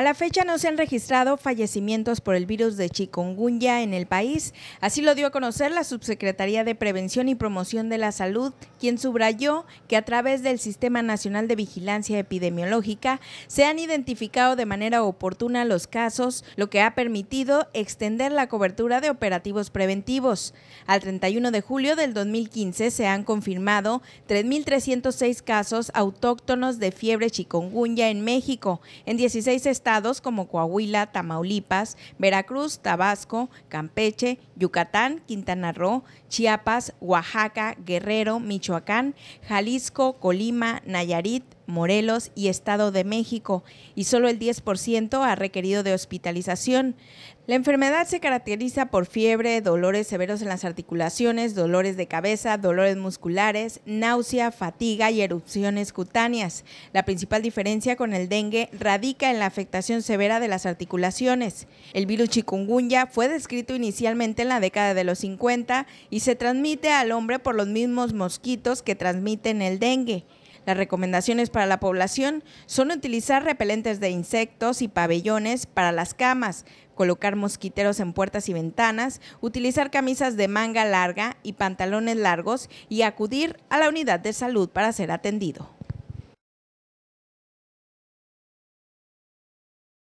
A la fecha no se han registrado fallecimientos por el virus de chikungunya en el país, así lo dio a conocer la Subsecretaría de Prevención y Promoción de la Salud, quien subrayó que a través del Sistema Nacional de Vigilancia Epidemiológica se han identificado de manera oportuna los casos, lo que ha permitido extender la cobertura de operativos preventivos. Al 31 de julio del 2015 se han confirmado 3.306 casos autóctonos de fiebre chikungunya en México, en 16 estados como Coahuila, Tamaulipas, Veracruz, Tabasco, Campeche, Yucatán, Quintana Roo, Chiapas, Oaxaca, Guerrero, Michoacán, Jalisco, Colima, Nayarit, Morelos y Estado de México, y solo el 10% ha requerido de hospitalización. La enfermedad se caracteriza por fiebre, dolores severos en las articulaciones, dolores de cabeza, dolores musculares, náusea, fatiga y erupciones cutáneas. La principal diferencia con el dengue radica en la afectación severa de las articulaciones. El virus chikungunya fue descrito inicialmente en la década de los 50 y se transmite al hombre por los mismos mosquitos que transmiten el dengue. Las recomendaciones para la población son utilizar repelentes de insectos y pabellones para las camas, colocar mosquiteros en puertas y ventanas, utilizar camisas de manga larga y pantalones largos y acudir a la unidad de salud para ser atendido.